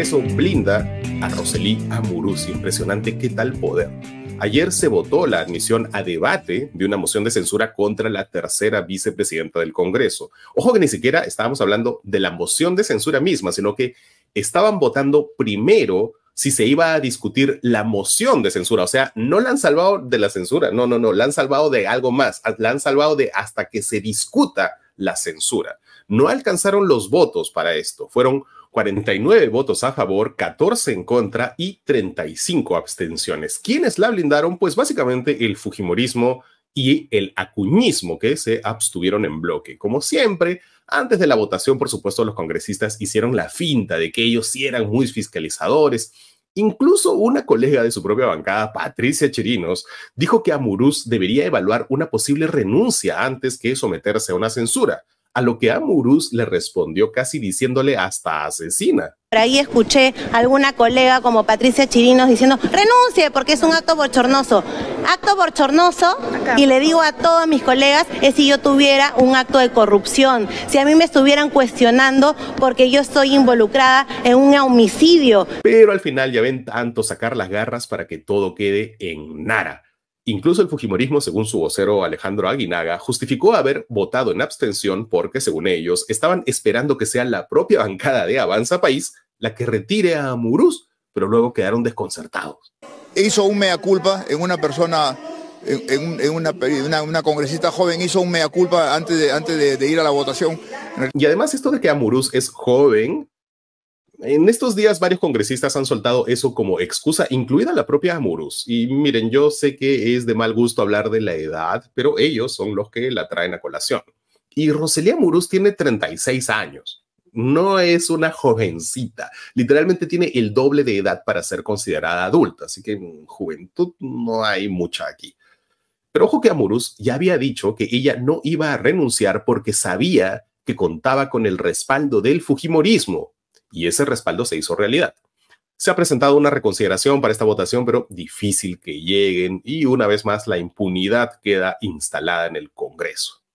eso blinda a Roselí Amuruz. Impresionante qué tal poder. Ayer se votó la admisión a debate de una moción de censura contra la tercera vicepresidenta del Congreso. Ojo que ni siquiera estábamos hablando de la moción de censura misma, sino que estaban votando primero si se iba a discutir la moción de censura. O sea, no la han salvado de la censura, no, no, no, la han salvado de algo más, la han salvado de hasta que se discuta la censura. No alcanzaron los votos para esto, fueron 49 votos a favor, 14 en contra y 35 abstenciones. ¿Quiénes la blindaron? Pues básicamente el Fujimorismo y el acuñismo que se abstuvieron en bloque. Como siempre, antes de la votación, por supuesto, los congresistas hicieron la finta de que ellos sí eran muy fiscalizadores. Incluso una colega de su propia bancada, Patricia Chirinos, dijo que Amurús debería evaluar una posible renuncia antes que someterse a una censura a lo que Amurús le respondió casi diciéndole hasta asesina. Por ahí escuché a alguna colega como Patricia Chirinos diciendo, renuncie porque es un acto bochornoso. Acto bochornoso, y le digo a todos mis colegas, es si yo tuviera un acto de corrupción, si a mí me estuvieran cuestionando porque yo estoy involucrada en un homicidio. Pero al final ya ven tanto sacar las garras para que todo quede en nada. Incluso el Fujimorismo, según su vocero Alejandro Aguinaga, justificó haber votado en abstención porque, según ellos, estaban esperando que sea la propia bancada de Avanza País la que retire a Muruz, pero luego quedaron desconcertados. Hizo un mea culpa en una persona, en, una, congresista joven, hizo un mea culpa antes, de, ir a la votación. Y además esto de que Amurús es joven en estos días varios congresistas han soltado eso como excusa, incluida la propia Amurus. Y miren, yo sé que es de mal gusto hablar de la edad, pero ellos son los que la traen a colación. Y Roselia Amurus tiene 36 años. No es una jovencita. Literalmente tiene el doble de edad para ser considerada adulta. Así que juventud no hay mucha aquí. Pero ojo que Amurus ya había dicho que ella no iba a renunciar porque sabía que contaba con el respaldo del Fujimorismo, y ese respaldo se hizo realidad. Se ha presentado una reconsideración para esta votación, pero difícil que lleguen y una vez más la impunidad queda instalada en el Congreso.